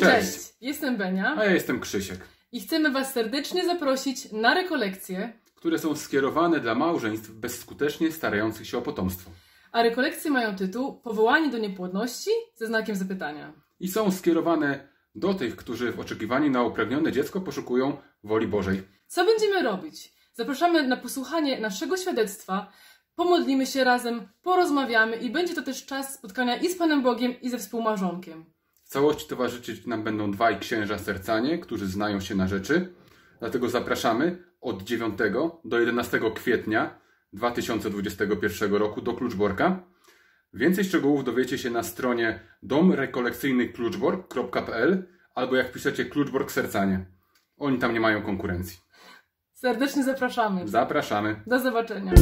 Cześć. Cześć. Jestem Benia. A ja jestem Krzysiek. I chcemy Was serdecznie zaprosić na rekolekcje, które są skierowane dla małżeństw bezskutecznie starających się o potomstwo. A rekolekcje mają tytuł Powołanie do niepłodności ze znakiem zapytania. I są skierowane do tych, którzy w oczekiwaniu na upragnione dziecko poszukują woli Bożej. Co będziemy robić? Zapraszamy na posłuchanie naszego świadectwa, pomodlimy się razem, porozmawiamy i będzie to też czas spotkania i z Panem Bogiem, i ze współmarzonkiem całości towarzyszyć nam będą dwaj księża sercanie, którzy znają się na rzeczy. Dlatego zapraszamy od 9 do 11 kwietnia 2021 roku do Kluczborka. Więcej szczegółów dowiecie się na stronie domrekolekcyjnykluczbork.pl albo jak piszecie Kluczbork Sercanie. Oni tam nie mają konkurencji. Serdecznie zapraszamy. Zapraszamy. Do zobaczenia.